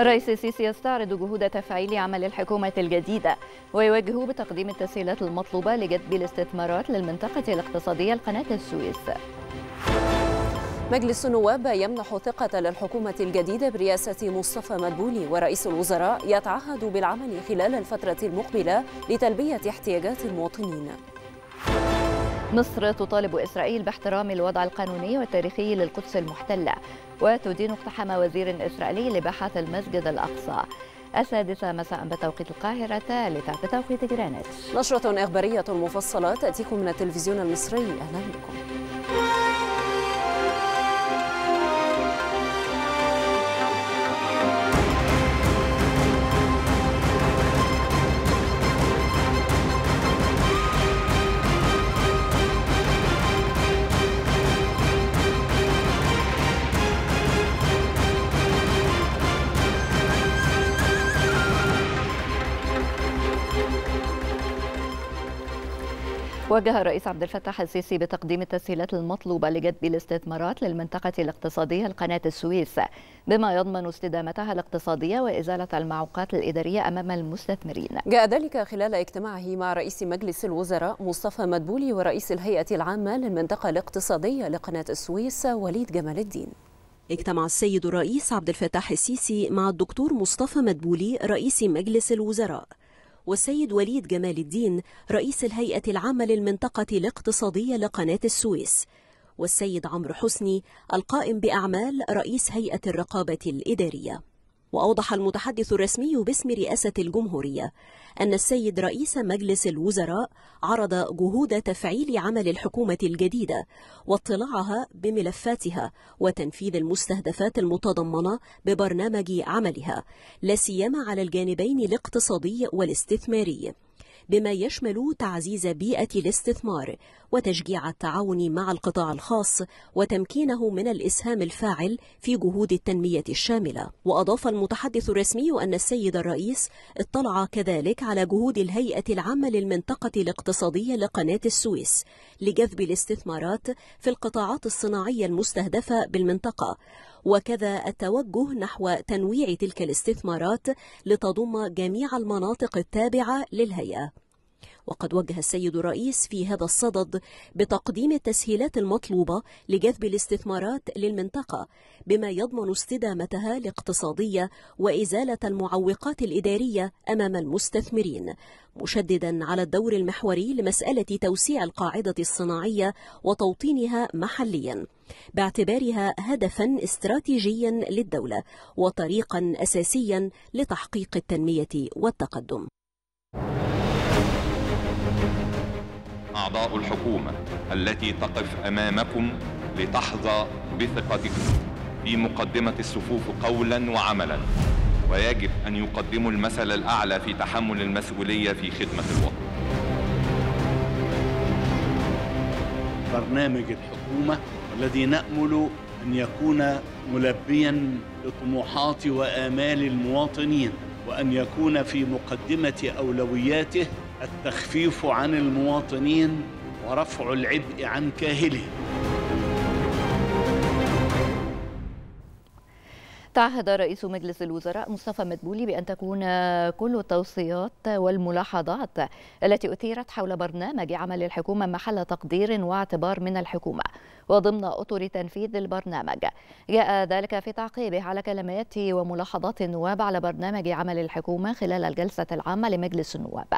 الرئيس السيسي يستعرض جهود تفعيل عمل الحكومة الجديدة ويوجه بتقديم التسهيلات المطلوبة لجذب الاستثمارات للمنطقة الاقتصادية القناة السويس مجلس النواب يمنح ثقة للحكومة الجديدة برئاسة مصطفى مدبولي ورئيس الوزراء يتعهد بالعمل خلال الفترة المقبلة لتلبية احتياجات المواطنين مصر تطالب إسرائيل باحترام الوضع القانوني والتاريخي للقدس المحتلة وتدين اقتحام وزير إسرائيلي لبحث المسجد الأقصى السادسة مساء بتوقيت القاهرة الثالثة بتوقيت جرينتش نشرة إخبارية مفصلة تأتيكم من التلفزيون المصري أهلا بكم وجه الرئيس عبد الفتاح السيسي بتقديم التسهيلات المطلوبة لجذب الاستثمارات للمنطقة الاقتصادية لقناه السويس بما يضمن استدامتها الاقتصادية وإزالة المعوقات الإدارية أمام المستثمرين جاء ذلك خلال اجتماعه مع رئيس مجلس الوزراء مصطفى مدبولي ورئيس الهيئة العامة للمنطقة الاقتصادية لقناة السويس وليد جمال الدين اجتمع السيد الرئيس عبد الفتاح السيسي مع الدكتور مصطفى مدبولي رئيس مجلس الوزراء والسيد وليد جمال الدين رئيس الهيئة العامة للمنطقة الاقتصادية لقناة السويس والسيد عمرو حسني القائم بأعمال رئيس هيئة الرقابة الإدارية وأوضح المتحدث الرسمي باسم رئاسة الجمهورية أن السيد رئيس مجلس الوزراء عرض جهود تفعيل عمل الحكومة الجديدة واطلاعها بملفاتها وتنفيذ المستهدفات المتضمنة ببرنامج عملها لا سيما على الجانبين الاقتصادي والاستثماري بما يشمل تعزيز بيئة الاستثمار وتشجيع التعاون مع القطاع الخاص وتمكينه من الإسهام الفاعل في جهود التنمية الشاملة وأضاف المتحدث الرسمي أن السيد الرئيس اطلع كذلك على جهود الهيئة العامة للمنطقة الاقتصادية لقناة السويس لجذب الاستثمارات في القطاعات الصناعية المستهدفة بالمنطقة وكذا التوجه نحو تنويع تلك الاستثمارات لتضم جميع المناطق التابعة للهيئة وقد وجه السيد الرئيس في هذا الصدد بتقديم التسهيلات المطلوبة لجذب الاستثمارات للمنطقة بما يضمن استدامتها الاقتصادية وإزالة المعوقات الإدارية أمام المستثمرين مشددا على الدور المحوري لمسألة توسيع القاعدة الصناعية وتوطينها محليا باعتبارها هدفا استراتيجيا للدولة وطريقا أساسيا لتحقيق التنمية والتقدم أعضاء الحكومة التي تقف أمامكم لتحظى بثقتكم في مقدمة الصفوف قولا وعملا ويجب أن يقدموا المثل الأعلى في تحمل المسؤولية في خدمة الوطن برنامج الحكومة الذي نأمل أن يكون ملبيا لطموحات وآمال المواطنين وأن يكون في مقدمة أولوياته التخفيف عن المواطنين ورفع العبء عن كاهله تعهد رئيس مجلس الوزراء مصطفى مدبولي بأن تكون كل التوصيات والملاحظات التي أثيرت حول برنامج عمل الحكومة محل تقدير واعتبار من الحكومة وضمن أطر تنفيذ البرنامج جاء ذلك في تعقيبه على كلمات وملاحظات النواب على برنامج عمل الحكومة خلال الجلسة العامة لمجلس النواب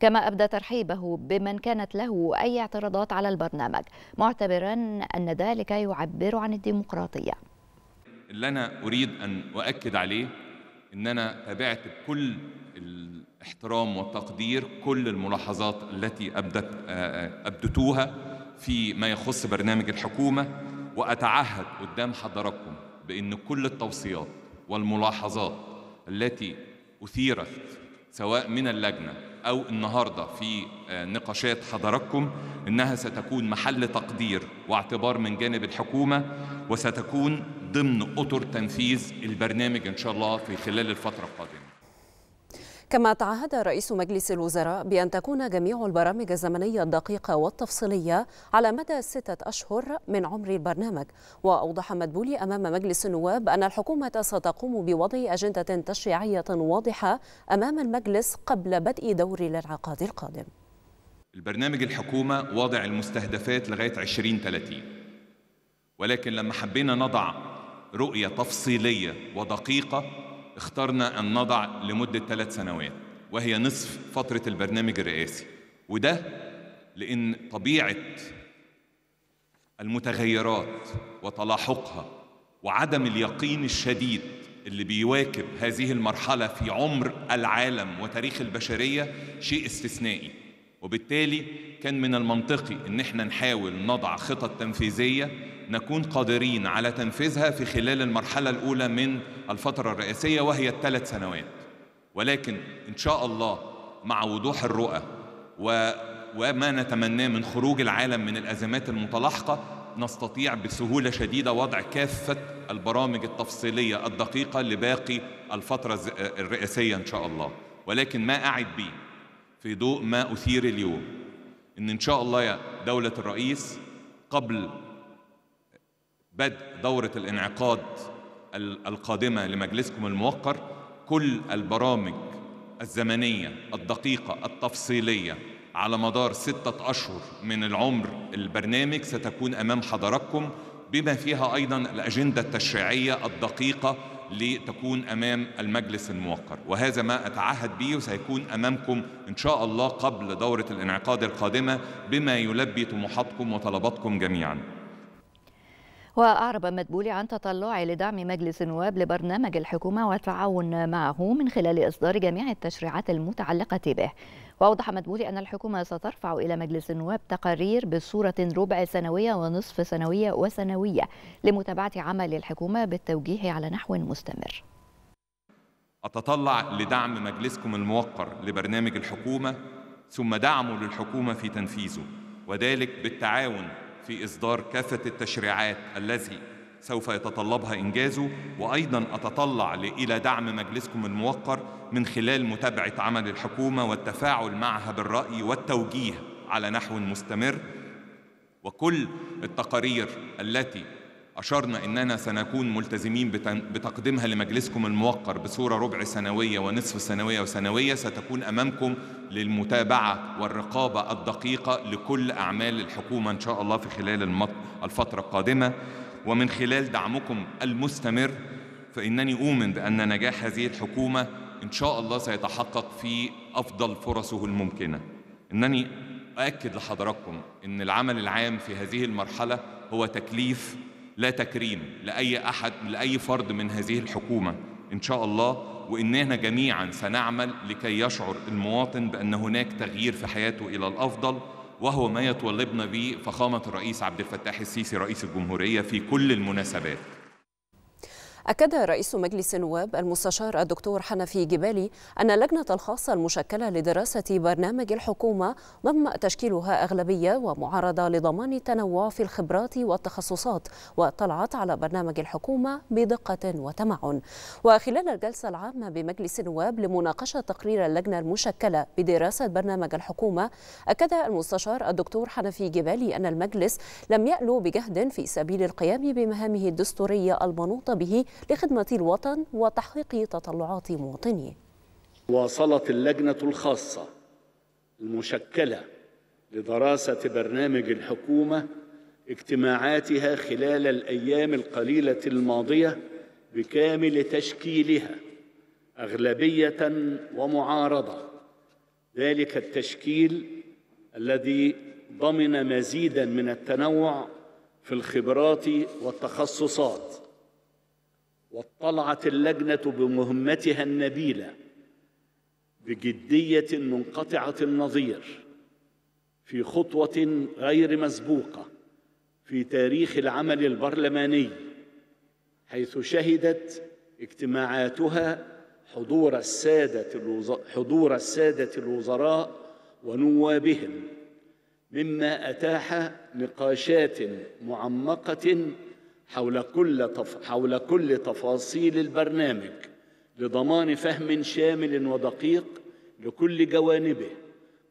كما أبدى ترحيبه بمن كانت له أي اعتراضات على البرنامج معتبرا أن ذلك يعبر عن الديمقراطية اللي أنا أريد أن أؤكد عليه أن أنا تابعت بكل الاحترام والتقدير كل الملاحظات التي أبدت أبدتوها فيما يخص برنامج الحكومة وأتعهد قدام حضراتكم بأن كل التوصيات والملاحظات التي أثيرت سواء من اللجنة أو النهاردة في آه، نقاشات حضراتكم إنها ستكون محل تقدير واعتبار من جانب الحكومة وستكون ضمن أطر تنفيذ البرنامج إن شاء الله في خلال الفترة القادمة كما تعهد رئيس مجلس الوزراء بأن تكون جميع البرامج الزمنية الدقيقة والتفصيلية على مدى ستة أشهر من عمر البرنامج وأوضح مدبولي أمام مجلس النواب أن الحكومة ستقوم بوضع أجندة تشريعية واضحة أمام المجلس قبل بدء دور الانعقاد القادم البرنامج الحكومة واضع المستهدفات لغاية 2030 ولكن لما حبينا نضع رؤية تفصيلية ودقيقة اخترنا أن نضع لمدة ثلاث سنوات وهي نصف فترة البرنامج الرئاسي وده لأن طبيعة المتغيرات وتلاحقها وعدم اليقين الشديد اللي بيواكب هذه المرحلة في عمر العالم وتاريخ البشرية شيء استثنائي وبالتالي كان من المنطقي إن احنا نحاول نضع خطط تنفيذية نكون قادرين على تنفيذها في خلال المرحلة الأولى من الفترة الرئاسية وهي الثلاث سنوات ولكن إن شاء الله مع وضوح الرؤى و وما نتمناه من خروج العالم من الأزمات المتلاحقة نستطيع بسهولة شديدة وضع كافة البرامج التفصيلية الدقيقة لباقي الفترة الرئاسية إن شاء الله ولكن ما أعد به في ضوء ما أثير اليوم إن إن شاء الله يا دولة الرئيس قبل بدء دورة الانعقاد القادمة لمجلسكم الموقر كل البرامج الزمنية الدقيقة التفصيلية على مدار ستة أشهر من العمر البرنامج ستكون أمام حضراتكم بما فيها أيضا الأجندة التشريعية الدقيقة لتكون أمام المجلس الموقر وهذا ما أتعهد به وسيكون أمامكم إن شاء الله قبل دورة الانعقاد القادمة بما يلبي طموحاتكم وطلباتكم جميعاً وأعرب مدبولي عن تطلعه لدعم مجلس النواب لبرنامج الحكومة والتعاون معه من خلال إصدار جميع التشريعات المتعلقة به وأوضح مدبولي أن الحكومة سترفع إلى مجلس النواب تقارير بصورة ربع سنوية ونصف سنوية وسنوية لمتابعة عمل الحكومة بالتوجيه على نحو مستمر أتطلع لدعم مجلسكم الموقر لبرنامج الحكومة ثم دعمه للحكومة في تنفيذه وذلك بالتعاون في إصدار كافة التشريعات الذي سوف يتطلبها إنجازه وأيضا أتطلع إلى دعم مجلسكم الموقر من خلال متابعة عمل الحكومة والتفاعل معها بالرأي والتوجيه على نحو مستمر وكل التقارير التي أشرنا أننا سنكون ملتزمين بتقديمها لمجلسكم الموقر بصورة ربع سنوية ونصف سنوية وسنوية ستكون أمامكم للمتابعة والرقابة الدقيقة لكل أعمال الحكومة إن شاء الله في خلال الفترة القادمة ومن خلال دعمكم المستمر فإنني أؤمن بأن نجاح هذه الحكومة إن شاء الله سيتحقق في أفضل فرصه الممكنة إنني أؤكد لحضراتكم أن العمل العام في هذه المرحلة هو تكليف لا تكريم لأي أحد لأي فرد من هذه الحكومة إن شاء الله وإننا جميعا سنعمل لكي يشعر المواطن بأن هناك تغيير في حياته إلى الأفضل وهو ما يتولبنا به فخامة الرئيس عبد الفتاح السيسي رئيس الجمهورية في كل المناسبات أكد رئيس مجلس النواب المستشار الدكتور حنفي جبالي أن اللجنة الخاصة المشكلة لدراسة برنامج الحكومة ضم تشكيلها أغلبية ومعارضة لضمان التنوع في الخبرات والتخصصات واطلعت على برنامج الحكومة بدقة وتمعن وخلال الجلسة العامة بمجلس النواب لمناقشة تقرير اللجنة المشكلة بدراسة برنامج الحكومة أكد المستشار الدكتور حنفي جبالي أن المجلس لم يألو بجهد في سبيل القيام بمهامه الدستورية المنوطة به لخدمة الوطن وتحقيق تطلعات مواطنيه واصلت اللجنة الخاصة المشكلة لدراسة برنامج الحكومة اجتماعاتها خلال الأيام القليلة الماضية بكامل تشكيلها أغلبية ومعارضة ذلك التشكيل الذي ضمن مزيدا من التنوع في الخبرات والتخصصات واطلعت اللجنة بمهمتها النبيلة بجدية منقطعة النظير في خطوة غير مسبوقة في تاريخ العمل البرلماني حيث شهدت اجتماعاتها حضور السادة حضور السادة الوزراء ونوابهم مما أتاح نقاشات معمقة حول كل تف... حول كل تفاصيل البرنامج لضمان فهم شامل ودقيق لكل جوانبه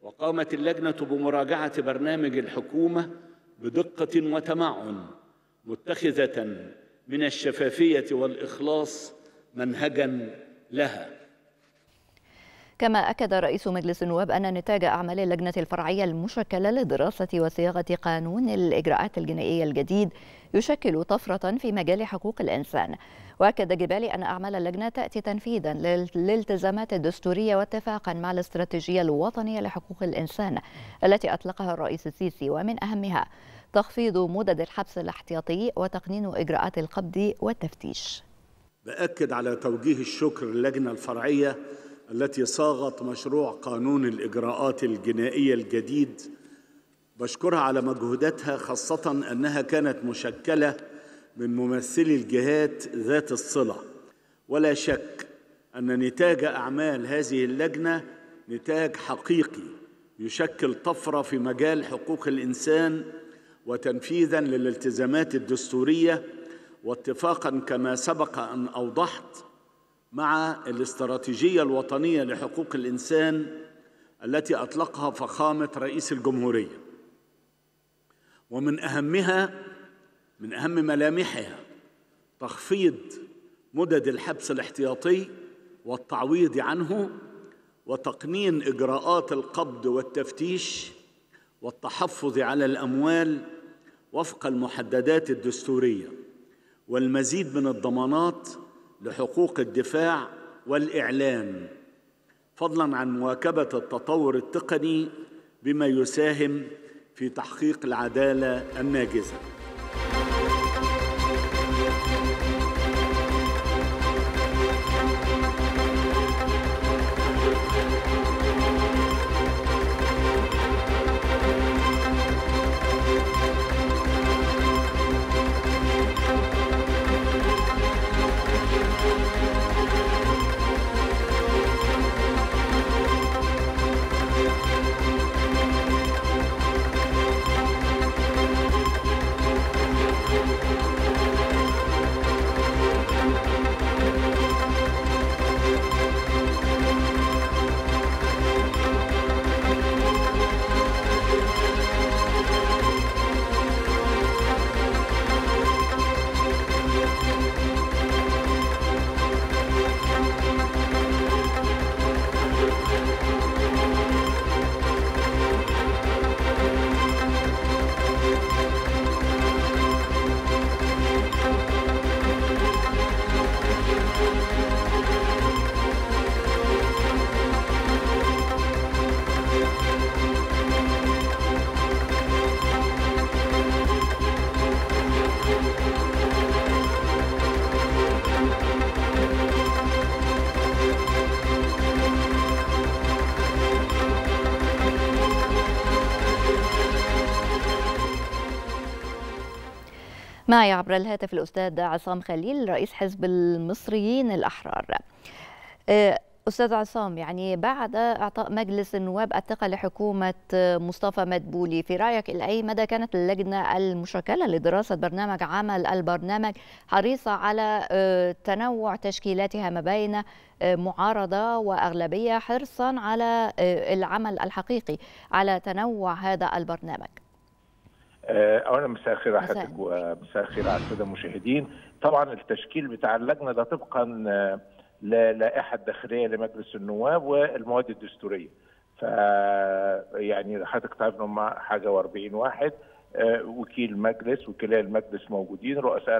وقامت اللجنة بمراجعة برنامج الحكومة بدقة وتمعن متخذة من الشفافية والإخلاص منهجا لها كما أكد رئيس مجلس النواب أن نتاج أعمال اللجنة الفرعية المشكلة لدراسة وصياغة قانون الإجراءات الجنائية الجديد يشكل طفرة في مجال حقوق الإنسان وأكد جبالي أن أعمال اللجنة تأتي تنفيذا للالتزامات الدستورية واتفاقا مع الاستراتيجية الوطنية لحقوق الإنسان التي أطلقها الرئيس السيسي ومن أهمها تخفيض مدد الحبس الاحتياطي وتقنين إجراءات القبض والتفتيش بأكد على توجيه الشكر للجنة الفرعية التي صاغت مشروع قانون الإجراءات الجنائية الجديد بشكرها على مجهوداتها خاصة أنها كانت مشكلة من ممثلي الجهات ذات الصلة ولا شك أن نتاج أعمال هذه اللجنة نتاج حقيقي يشكل طفرة في مجال حقوق الإنسان وتنفيذاً للالتزامات الدستورية واتفاقاً كما سبق أن أوضحت مع الاستراتيجية الوطنية لحقوق الإنسان التي أطلقها فخامة رئيس الجمهورية ومن أهمها من أهم ملامحها تخفيض مدد الحبس الاحتياطي والتعويض عنه وتقنين إجراءات القبض والتفتيش والتحفظ على الأموال وفق المحددات الدستورية والمزيد من الضمانات لحقوق الدفاع والاعلام فضلا عن مواكبه التطور التقني بما يساهم في تحقيق العداله الناجزه معي عبر الهاتف الأستاذ عصام خليل رئيس حزب المصريين الأحرار آه، أستاذ عصام يعني بعد إعطاء مجلس النواب الثقة لحكومة مصطفى مدبولي في رأيك إلى أي مدى كانت اللجنة المشكلة لدراسة برنامج عمل البرنامج حريصة على آه، تنوع تشكيلاتها ما بين آه، معارضة وأغلبية حرصا على العمل الحقيقي على تنوع هذا البرنامج آه، اولا مساء الخير على حضرتك ومساء الخير على الساده المشاهدين طبعا التشكيل بتاع اللجنه ده طبقا للائحه آه، الداخليه لمجلس النواب والمواد الدستوريه ف يعني حضرتك تعرف مع حاجه و40 واحد آه، وكيل مجلس وكلاء المجلس موجودين رؤساء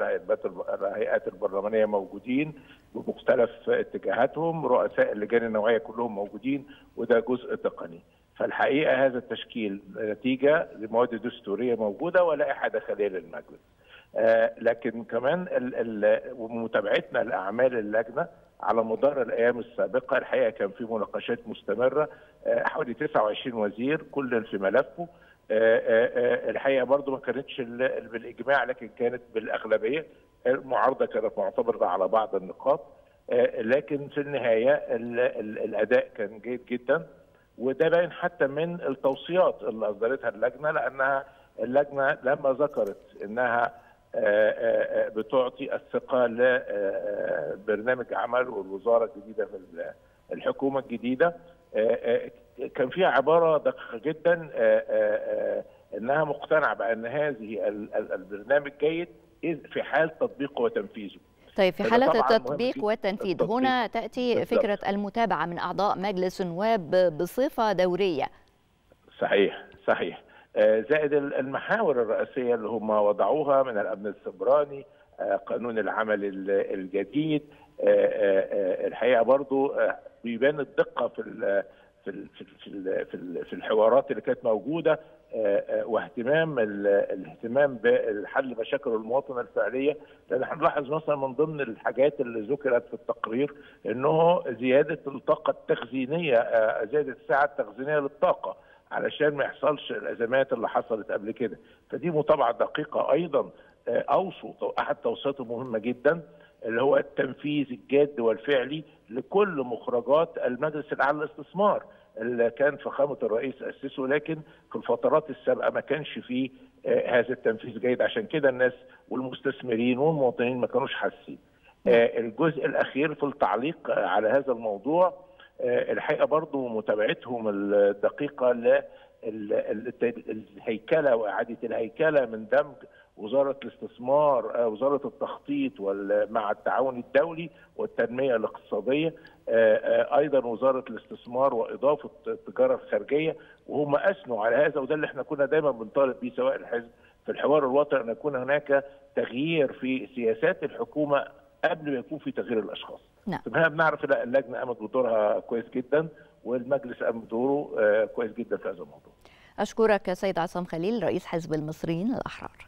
الهيئات البرلمانيه موجودين بمختلف اتجاهاتهم رؤساء اللجان النوعيه كلهم موجودين وده جزء تقني فالحقيقه هذا التشكيل نتيجه لمواد دستوريه موجوده ولائحه داخليه للمجلس. آه، لكن كمان ومتابعتنا لاعمال اللجنه على مدار الايام السابقه الحقيقه كان في مناقشات مستمره آه، حوالي 29 وزير كل في ملفه آه، الحقيقه برضو ما كانتش بالاجماع لكن كانت بالاغلبيه المعارضه كانت معتبره على بعض النقاط لكن في النهايه الاداء كان جيد جدا وده باين حتى من التوصيات اللي اصدرتها اللجنه لانها اللجنه لما ذكرت انها آه، آه، آه، بتعطي الثقه لبرنامج عمل والوزاره الجديده في الحكومه الجديده كان فيها عباره دقيقه جدا انها مقتنعه بان هذه البرنامج جيد في حال تطبيقه وتنفيذه طيب في حالة التطبيق والتنفيذ هنا تأتي فكرة المتابعة من أعضاء مجلس النواب بصفة دورية صحيح صحيح آه، زائد المحاور الرئيسية اللي هم وضعوها من الأمن السبراني آه، قانون العمل الجديد آه، الحقيقة برضو بيبان الدقة في في في الحوارات اللي كانت موجوده واهتمام الاهتمام بحل مشاكل المواطن الفعليه لان احنا نلاحظ مثلا من ضمن الحاجات اللي ذكرت في التقرير انه زياده الطاقه التخزينيه آه، زياده السعه التخزينيه للطاقه علشان ما يحصلش الازمات اللي حصلت قبل كده فدي متابعه دقيقه ايضا آه، اوصوا احد توصياته المهمه جدا اللي هو التنفيذ الجاد والفعلي لكل مخرجات المجلس الاعلى للاستثمار اللي كان فخامه الرئيس اسسه لكن في الفترات السابقه ما كانش فيه آه، هذا التنفيذ جيد عشان كده الناس والمستثمرين والمواطنين ما كانوش حاسين. نعم. آه، الجزء الاخير في التعليق على هذا الموضوع آه، الحقيقه برضه متابعتهم الدقيقه للهيكله واعاده الهيكله من دمج وزاره الاستثمار آه، وزاره التخطيط مع التعاون الدولي والتنميه الاقتصاديه آه، آه، ايضا وزاره الاستثمار واضافه التجاره الخارجيه وهم اثنوا على هذا وده اللي احنا كنا دايما بنطالب بيه سواء الحزب في الحوار الوطني ان يكون هناك تغيير في سياسات الحكومه قبل ما يكون في تغيير الاشخاص. نعم. احنا بنعرف لا اللجنه قامت بدورها كويس جدا والمجلس قام بدوره كويس جدا في هذا الموضوع. اشكرك سيد عصام خليل رئيس حزب المصريين الاحرار.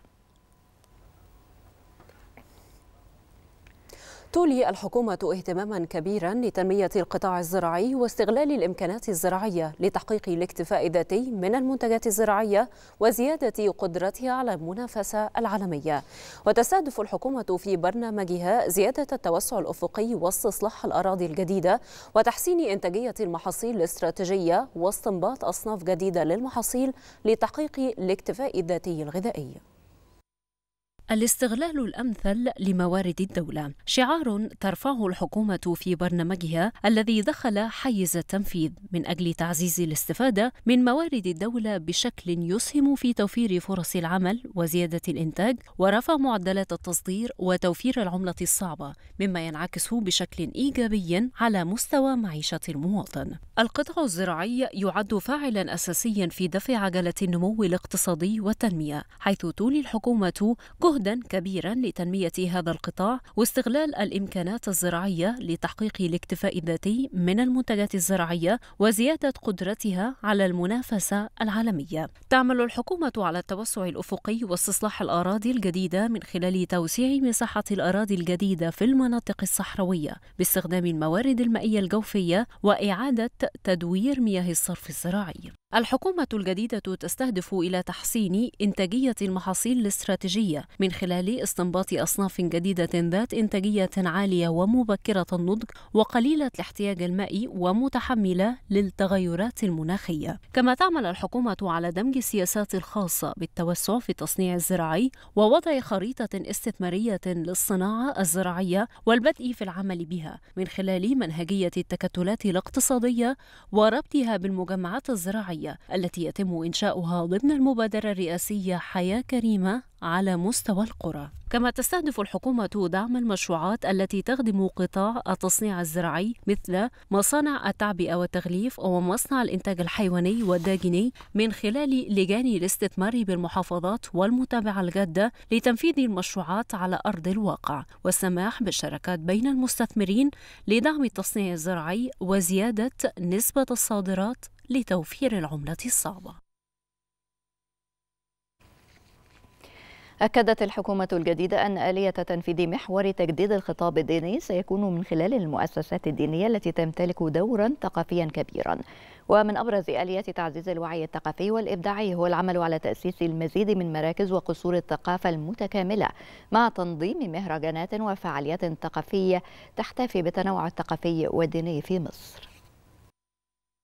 تولي الحكومة اهتماما كبيرا لتنمية القطاع الزراعي واستغلال الإمكانات الزراعية لتحقيق الاكتفاء الذاتي من المنتجات الزراعية وزيادة قدرتها على المنافسة العالمية وتستهدف الحكومة في برنامجها زيادة التوسع الأفقي واستصلاح الأراضي الجديدة وتحسين إنتاجية المحاصيل الاستراتيجية واستنباط أصناف جديدة للمحاصيل لتحقيق الاكتفاء الذاتي الغذائي الاستغلال الامثل لموارد الدوله شعار ترفعه الحكومه في برنامجها الذي دخل حيز التنفيذ من اجل تعزيز الاستفاده من موارد الدوله بشكل يسهم في توفير فرص العمل وزياده الانتاج ورفع معدلات التصدير وتوفير العمله الصعبه مما ينعكس بشكل ايجابي على مستوى معيشه المواطن القطاع الزراعي يعد فاعلا اساسيا في دفع عجله النمو الاقتصادي والتنميه حيث تولي الحكومه جهدا كبيرا لتنمية هذا القطاع واستغلال الإمكانات الزراعية لتحقيق الاكتفاء الذاتي من المنتجات الزراعية وزيادة قدرتها على المنافسة العالمية. تعمل الحكومة على التوسع الأفقي واستصلاح الأراضي الجديدة من خلال توسيع مساحة الأراضي الجديدة في المناطق الصحراوية باستخدام الموارد المائية الجوفية وإعادة تدوير مياه الصرف الزراعي. الحكومة الجديدة تستهدف إلى تحسين إنتاجية المحاصيل الاستراتيجية من خلال استنباط أصناف جديدة ذات إنتاجية عالية ومبكرة النضج وقليلة الاحتياج المائي ومتحملة للتغيرات المناخية. كما تعمل الحكومة على دمج السياسات الخاصة بالتوسع في التصنيع الزراعي ووضع خريطة استثمارية للصناعة الزراعية والبدء في العمل بها من خلال منهجية التكتلات الاقتصادية وربطها بالمجمعات الزراعية الصحية التي يتم إنشاؤها ضمن المبادرة الرئاسية حياة كريمة على مستوى القرى كما تستهدف الحكومة دعم المشروعات التي تخدم قطاع التصنيع الزراعي مثل مصانع التعبئة والتغليف ومصنع الإنتاج الحيواني والداجني من خلال لجان الاستثمار بالمحافظات والمتابعة الجادة لتنفيذ المشروعات على أرض الواقع والسماح بالشراكات بين المستثمرين لدعم التصنيع الزراعي وزيادة نسبة الصادرات لتوفير العملة الصعبة أكدت الحكومة الجديدة أن آلية تنفيذ محور تجديد الخطاب الديني سيكون من خلال المؤسسات الدينية التي تمتلك دورا ثقافيا كبيرا ومن أبرز آليات تعزيز الوعي الثقافي والإبداعي هو العمل على تأسيس المزيد من مراكز وقصور الثقافة المتكاملة مع تنظيم مهرجانات وفعاليات ثقافية تحتفي بالتنوع الثقافي والديني في مصر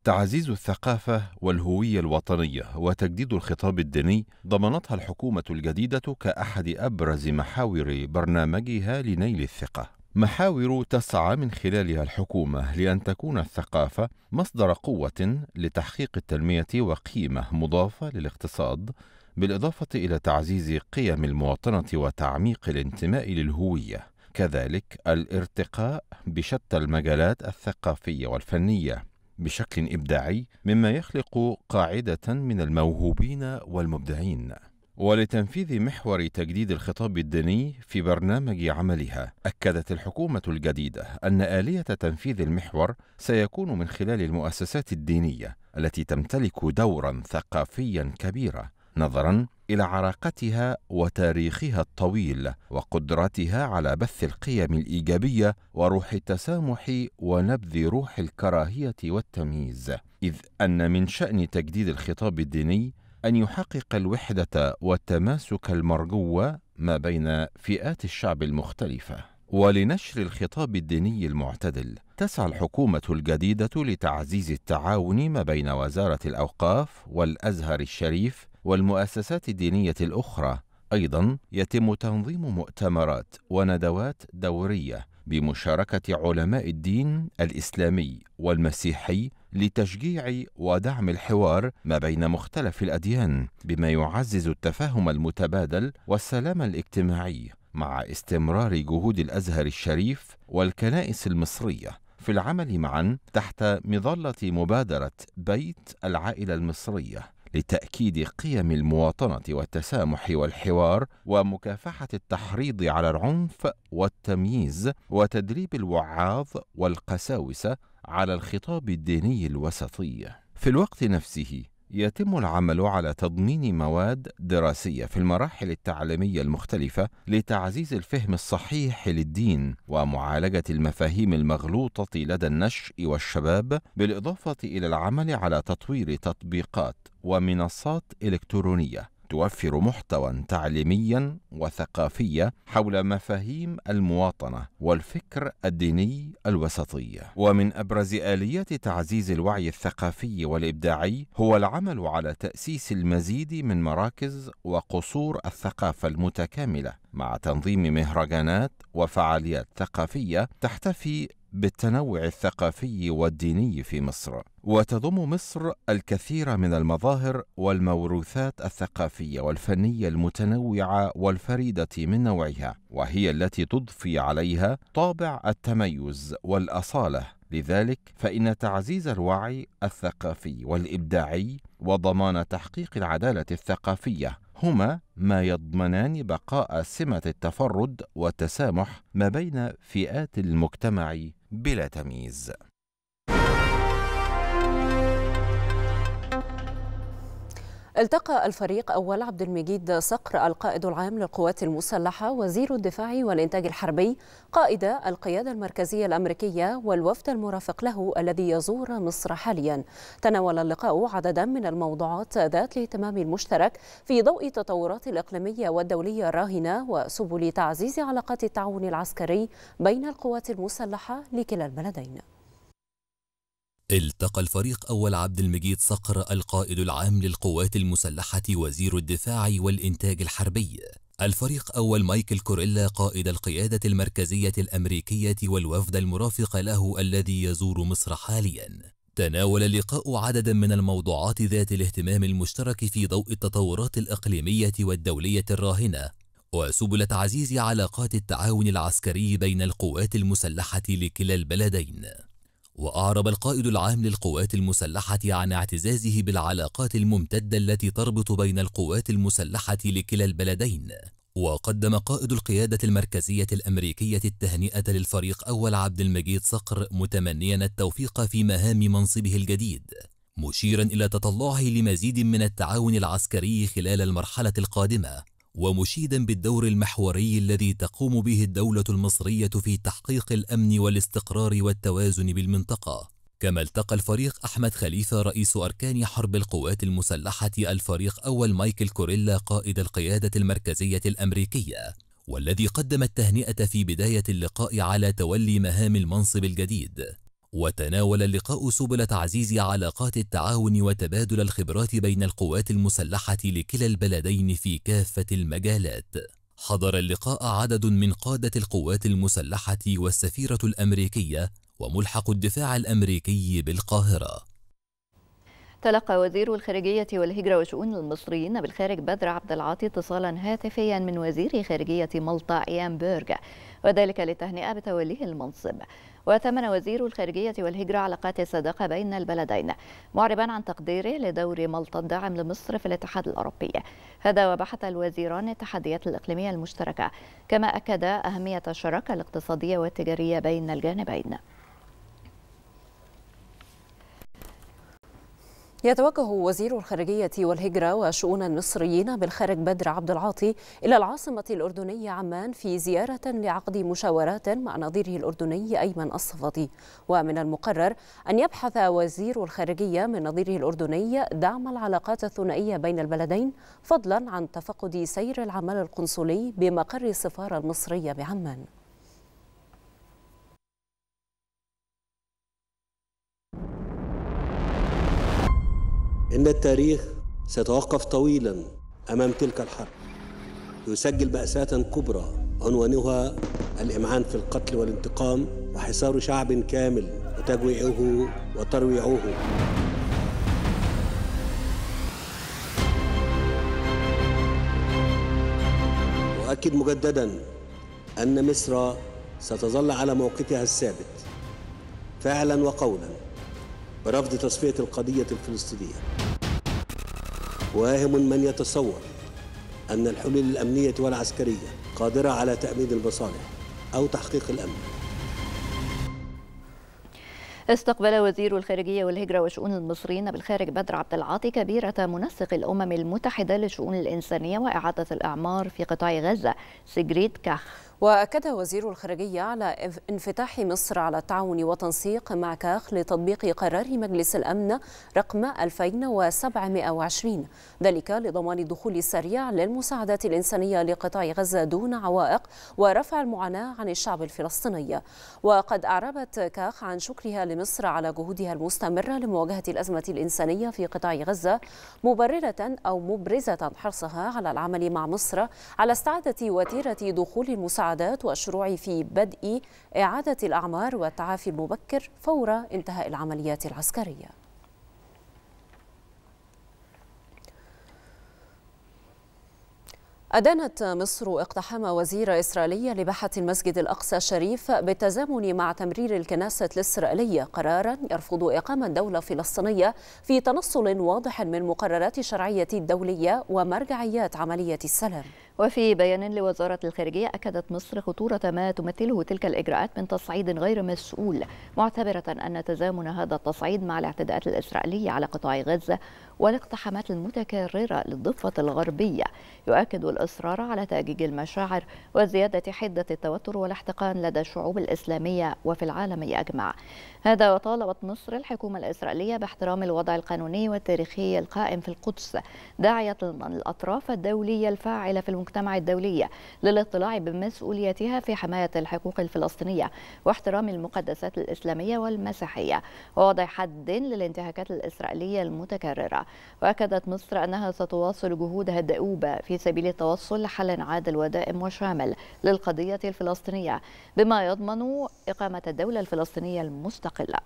تعزيز الثقافة والهوية الوطنية وتجديد الخطاب الديني ضمنتها الحكومة الجديدة كأحد أبرز محاور برنامجها لنيل الثقة. محاور تسعى من خلالها الحكومة لأن تكون الثقافة مصدر قوة لتحقيق التنمية وقيمة مضافة للاقتصاد، بالإضافة إلى تعزيز قيم المواطنة وتعميق الانتماء للهوية. كذلك الارتقاء بشتى المجالات الثقافية والفنية بشكل إبداعي مما يخلق قاعدة من الموهوبين والمبدعين ولتنفيذ محور تجديد الخطاب الديني في برنامج عملها اكدت الحكومه الجديده ان اليه تنفيذ المحور سيكون من خلال المؤسسات الدينيه التي تمتلك دورا ثقافيا كبيرا نظرا الى عراقتها وتاريخها الطويل وقدرتها على بث القيم الايجابيه وروح التسامح ونبذ روح الكراهيه والتمييز اذ ان من شان تجديد الخطاب الديني ان يحقق الوحده والتماسك المرجو ما بين فئات الشعب المختلفه ولنشر الخطاب الديني المعتدل تسعى الحكومة الجديدة لتعزيز التعاون ما بين وزارة الأوقاف والأزهر الشريف والمؤسسات الدينية الأخرى أيضا يتم تنظيم مؤتمرات وندوات دورية بمشاركة علماء الدين الإسلامي والمسيحي لتشجيع ودعم الحوار ما بين مختلف الأديان بما يعزز التفاهم المتبادل والسلام الاجتماعي مع استمرار جهود الازهر الشريف والكنائس المصريه في العمل معا تحت مظلة مبادرة بيت العائلة المصرية لتأكيد قيم المواطنة والتسامح والحوار ومكافحة التحريض على العنف والتمييز وتدريب الوعاظ والقساوسة على الخطاب الديني الوسطي. في الوقت نفسه يتم العمل على تضمين مواد دراسية في المراحل التعليمية المختلفة لتعزيز الفهم الصحيح للدين ومعالجة المفاهيم المغلوطة لدى النشء والشباب بالإضافة إلى العمل على تطوير تطبيقات ومنصات إلكترونية توفر محتوى تعليميا وثقافيا حول مفاهيم المواطنه والفكر الديني الوسطي ومن ابرز اليات تعزيز الوعي الثقافي والابداعي هو العمل على تاسيس المزيد من مراكز وقصور الثقافه المتكامله مع تنظيم مهرجانات وفعاليات ثقافيه تحتفي بالتنوع الثقافي والديني في مصر وتضم مصر الكثير من المظاهر والموروثات الثقافيه والفنيه المتنوعه والفريده من نوعها وهي التي تضفي عليها طابع التميز والاصاله لذلك فان تعزيز الوعي الثقافي والابداعي وضمان تحقيق العداله الثقافيه هما ما يضمنان بقاء سمه التفرد والتسامح ما بين فئات المجتمع بلا تمييز التقى الفريق أول عبد المجيد صقر القائد العام للقوات المسلحة وزير الدفاع والإنتاج الحربي قائد القيادة المركزية الأمريكية والوفد المرافق له الذي يزور مصر حاليا تناول اللقاء عددا من الموضوعات ذات الاهتمام المشترك في ضوء التطورات الإقليمية والدولية الراهنة وسبل تعزيز علاقات التعاون العسكري بين القوات المسلحة لكلا البلدين التقى الفريق أول عبد المجيد صقر القائد العام للقوات المسلحة وزير الدفاع والإنتاج الحربي الفريق أول مايكل كوريلا قائد القيادة المركزية الأمريكية والوفد المرافق له الذي يزور مصر حالياً تناول اللقاء عددا من الموضوعات ذات الاهتمام المشترك في ضوء التطورات الإقليمية والدولية الراهنة وسبل تعزيز علاقات التعاون العسكري بين القوات المسلحة لكلا البلدين وأعرب القائد العام للقوات المسلحة عن اعتزازه بالعلاقات الممتدة التي تربط بين القوات المسلحة لكلا البلدين وقدم قائد القيادة المركزية الأمريكية التهنئة للفريق أول عبد المجيد صقر متمنيا التوفيق في مهام منصبه الجديد مشيرا إلى تطلعه لمزيد من التعاون العسكري خلال المرحلة القادمة ومشيدا بالدور المحوري الذي تقوم به الدولة المصرية في تحقيق الأمن والاستقرار والتوازن بالمنطقة كما التقى الفريق أحمد خليفة رئيس أركان حرب القوات المسلحة الفريق أول مايكل كوريلا قائد القيادة المركزية الأمريكية والذي قدم التهنئة في بداية اللقاء على تولي مهام المنصب الجديد وتناول اللقاء سبل تعزيز علاقات التعاون وتبادل الخبرات بين القوات المسلحة لكلا البلدين في كافة المجالات حضر اللقاء عدد من قادة القوات المسلحة والسفيرة الأمريكية وملحق الدفاع الأمريكي بالقاهرة تلقى وزير الخارجية والهجرة وشؤون المصريين بالخارج بدر عبد العاطي اتصالا هاتفيا من وزير خارجية مالطا إيام بيرج وذلك للتهنئة بتوليه المنصب وثمن وزير الخارجية والهجرة علاقات الصداقة بين البلدين معربا عن تقديره لدور ملطة الداعم لمصر في الاتحاد الأوروبي هذا وبحث الوزيران التحديات الإقليمية المشتركة كما أكد أهمية الشراكة الاقتصادية والتجارية بين الجانبين يتوجه وزير الخارجية والهجرة وشؤون المصريين بالخارج بدر عبد العاطي إلى العاصمة الأردنية عمان في زيارة لعقد مشاورات مع نظيره الأردني أيمن الصفدي ومن المقرر أن يبحث وزير الخارجية من نظيره الأردني دعم العلاقات الثنائية بين البلدين فضلا عن تفقد سير العمل القنصلي بمقر السفارة المصرية بعمان إن التاريخ سيتوقف طويلا أمام تلك الحرب يسجل مأساة كبرى عنوانها الإمعان في القتل والانتقام وحصار شعب كامل وتجويعه وترويعه أؤكد مجددا أن مصر ستظل على موقفها الثابت فعلا وقولا برفض تصفية القضية الفلسطينية واهم من يتصور أن الحلول الأمنية والعسكرية قادرة على تأمين المصالح أو تحقيق الأمن استقبل وزير الخارجية والهجرة وشؤون المصريين بالخارج بدر عبد العاطي كبيرة منسق الأمم المتحدة لشؤون الإنسانية وإعادة الإعمار في قطاع غزة سجريد كاخ وأكد وزير الخارجية على انفتاح مصر على التعاون وتنسيق مع كاخ لتطبيق قرار مجلس الأمن رقم 2720 ذلك لضمان الدخول السريع للمساعدات الإنسانية لقطاع غزة دون عوائق ورفع المعاناة عن الشعب الفلسطيني وقد أعربت كاخ عن شكرها لمصر على جهودها المستمرة لمواجهة الأزمة الإنسانية في قطاع غزة مبررة أو مبرزة حرصها على العمل مع مصر على استعادة وتيرة دخول المساعدات المساعدات والشروع في بدء إعادة الأعمار والتعافي المبكر فور انتهاء العمليات العسكرية أدانت مصر اقتحام وزيرة إسرائيلية لباحة المسجد الأقصى الشريف بالتزامن مع تمرير الكنيسة الإسرائيلية قرارا يرفض إقامة دولة فلسطينية في تنصل واضح من مقررات الشرعية الدولية ومرجعيات عملية السلام وفي بيان لوزارة الخارجية أكدت مصر خطورة ما تمثله تلك الإجراءات من تصعيد غير مسؤول معتبرة أن تزامن هذا التصعيد مع الاعتداءات الإسرائيلية على قطاع غزة والاقتحامات المتكررة للضفة الغربية يؤكد الإصرار على تأجيج المشاعر وزيادة حدة التوتر والاحتقان لدى الشعوب الإسلامية وفي العالم أجمع هذا وطالبت مصر الحكومة الإسرائيلية باحترام الوضع القانوني والتاريخي القائم في القدس داعية الأطراف الدولية الفاعلة في المجتمع الدولي للاطلاع بمسؤوليتها في حماية الحقوق الفلسطينية واحترام المقدسات الإسلامية والمسيحية ووضع حد للانتهاكات الإسرائيلية المتكررة وأكدت مصر أنها ستواصل جهودها الدؤوبة في سبيل التوصل لحل عادل ودائم وشامل للقضية الفلسطينية بما يضمن إقامة الدولة الفلسطينية المستقلة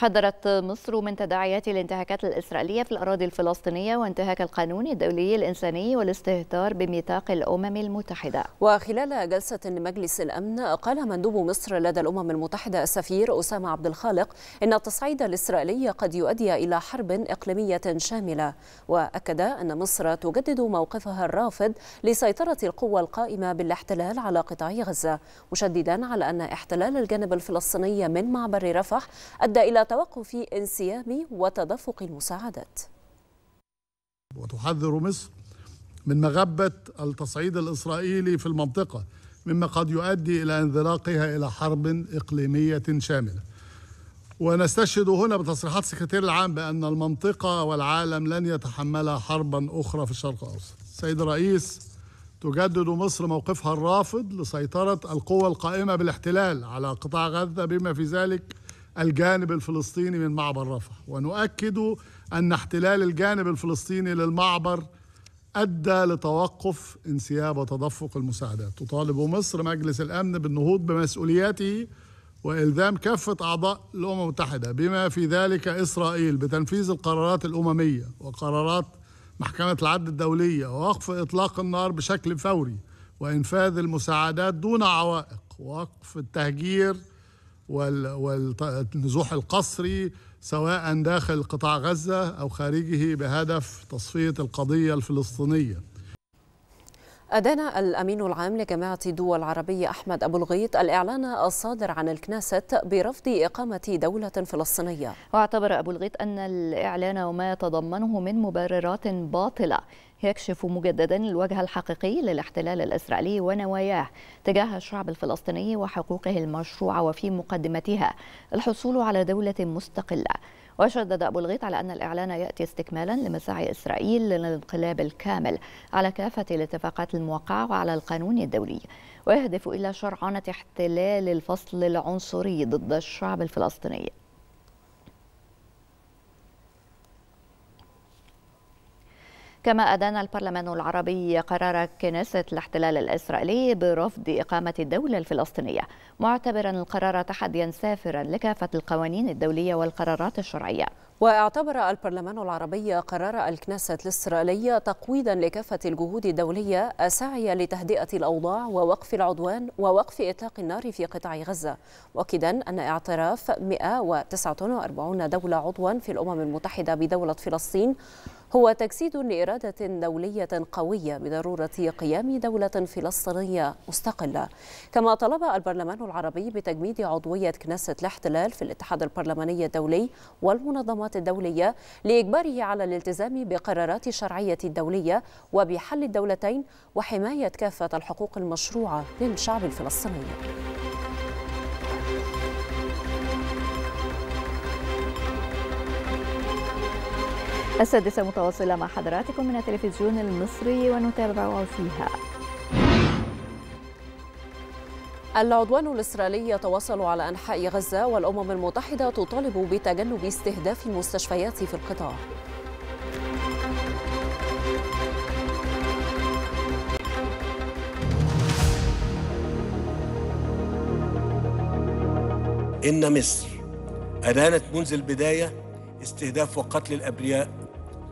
حذرت مصر من تداعيات الانتهاكات الإسرائيلية في الأراضي الفلسطينية وانتهاك القانون الدولي الإنساني والاستهتار بميثاق الأمم المتحدة وخلال جلسة لمجلس الأمن قال مندوب مصر لدى الأمم المتحدة السفير أسامة عبد الخالق إن التصعيد الإسرائيلي قد يؤدي إلى حرب إقليمية شاملة وأكد أن مصر تجدد موقفها الرافض لسيطرة القوى القائمة بالاحتلال على قطاع غزة مشددا على أن احتلال الجانب الفلسطيني من معبر رفح أدى إلى توقف انسياب وتدفق المساعدات وتحذر مصر من مغبة التصعيد الإسرائيلي في المنطقة مما قد يؤدي إلى انزلاقها إلى حرب إقليمية شاملة ونستشهد هنا بتصريحات السكرتير العام بأن المنطقة والعالم لن يتحملا حربا أخرى في الشرق الأوسط سيد الرئيس تجدد مصر موقفها الرافض لسيطرة القوى القائمة بالاحتلال على قطاع غزة بما في ذلك الجانب الفلسطيني من معبر رفح ونؤكد أن احتلال الجانب الفلسطيني للمعبر أدى لتوقف انسياب وتدفق المساعدات تطالب مصر مجلس الأمن بالنهوض بمسؤولياته وإلزام كافة أعضاء الأمم المتحدة بما في ذلك إسرائيل بتنفيذ القرارات الأممية وقرارات محكمة العدل الدولية ووقف إطلاق النار بشكل فوري وإنفاذ المساعدات دون عوائق ووقف التهجير والنزوح القسري سواء داخل قطاع غزه او خارجه بهدف تصفيه القضيه الفلسطينيه أدان الأمين العام لجامعة الدول العربية أحمد أبو الغيط الإعلان الصادر عن الكنيسة برفض إقامة دولة فلسطينية واعتبر أبو الغيط أن الإعلان وما يتضمنه من مبررات باطلة يكشف مجددا الوجه الحقيقي للاحتلال الإسرائيلي ونواياه تجاه الشعب الفلسطيني وحقوقه المشروعة وفي مقدمتها الحصول على دولة مستقلة وشدد أبو الغيط على أن الإعلان يأتي استكمالا لمساعي إسرائيل للانقلاب الكامل على كافة الاتفاقات الموقعة وعلى القانون الدولي ويهدف إلى شرعنة احتلال الفصل العنصري ضد الشعب الفلسطيني كما أدان البرلمان العربي قرار كنيسة الاحتلال الإسرائيلي برفض إقامة الدولة الفلسطينية معتبرا القرار تحديا سافرا لكافة القوانين الدولية والقرارات الشرعية واعتبر البرلمان العربي قرار الكنيسة الإسرائيلية تقويضا لكافة الجهود الدولية الساعية لتهدئة الأوضاع ووقف العدوان ووقف إطلاق النار في قطاع غزة مؤكدا أن اعتراف 149 دولة عضوا في الأمم المتحدة بدولة فلسطين هو تجسيد لإرادة دولية قوية بضرورة قيام دولة فلسطينية مستقلة كما طلب البرلمان العربي بتجميد عضوية كنيسة الاحتلال في الاتحاد البرلماني الدولي والمنظمات الدولية لإجباره على الالتزام بقرارات الشرعية الدولية وبحل الدولتين وحماية كافة الحقوق المشروعة للشعب الفلسطيني السادسة متواصلة مع حضراتكم من التلفزيون المصري ونتابع فيها العدوان الإسرائيلي يتواصل على أنحاء غزة والأمم المتحدة تطالب بتجنب استهداف مستشفيات في القطاع إن مصر أدانت منذ البداية استهداف وقتل الأبرياء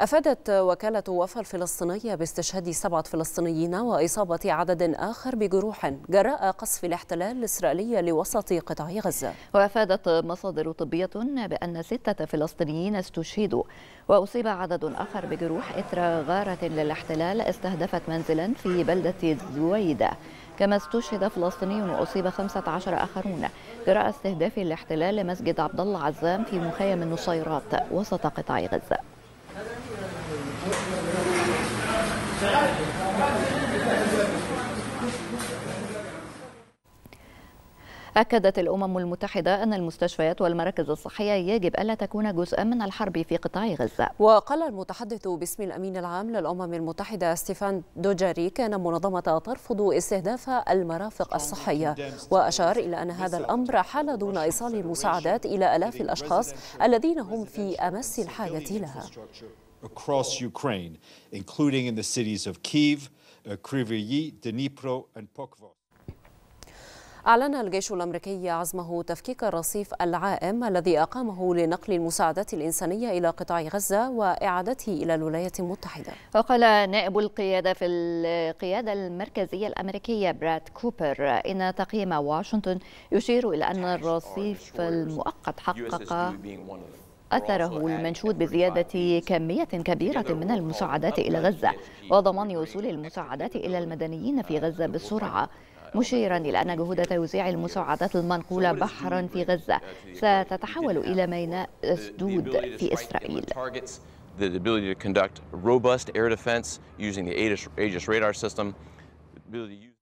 أفادت وكالة وفا الفلسطينية باستشهاد سبعة فلسطينيين وإصابة عدد آخر بجروح جراء قصف الاحتلال الإسرائيلي لوسط قطاع غزة وأفادت مصادر طبية بأن ستة فلسطينيين استشهدوا وأصيب عدد آخر بجروح إثر غارة للاحتلال استهدفت منزلا في بلدة زويدة كما استشهد فلسطيني وأصيب 15 آخرون جراء استهداف الاحتلال لمسجد عبد الله عزام في مخيم النصيرات وسط قطاع غزة Gracias. أكدت الأمم المتحدة أن المستشفيات والمراكز الصحية يجب ألا تكون جزءا من الحرب في قطاع غزة وقال المتحدث باسم الأمين العام للأمم المتحدة ستيفان دوجاري كان منظمة ترفض استهداف المرافق الصحية وأشار إلى أن هذا الأمر حال دون إيصال المساعدات إلى آلاف الأشخاص الذين هم في أمس الحاجة لها across Ukraine, including in the cities of uh, Kryvyi, Dnipro, and Pokrov. أعلن الجيش الأمريكي عزمه تفكيك الرصيف العائم الذي أقامه لنقل المساعدات الإنسانية إلى قطاع غزة وإعادته إلى الولايات المتحدة وقال نائب القيادة في القيادة المركزية الأمريكية براد كوبر إن تقييم واشنطن يشير إلى أن الرصيف المؤقت حقق أثره المنشود بزيادة كمية كبيرة من المساعدات إلى غزة وضمان وصول المساعدات إلى المدنيين في غزة بسرعة مشيرا إلى أن جهود توزيع المساعدات المنقولة بحرا في غزة ستتحول إلى ميناء سدود في إسرائيل the ability to conduct robust air defense using the Aegis, radar system. The ability to use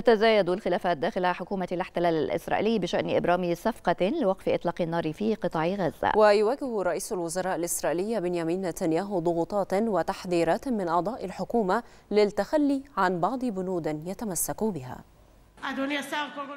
تتزايد الخلافات داخل حكومة الاحتلال الإسرائيلي بشأن إبرام صفقة لوقف إطلاق النار في قطاع غزة ويواجه رئيس الوزراء الإسرائيلي بنيامين نتنياهو ضغوطات وتحذيرات من أعضاء الحكومة للتخلي عن بعض بنود يتمسك بها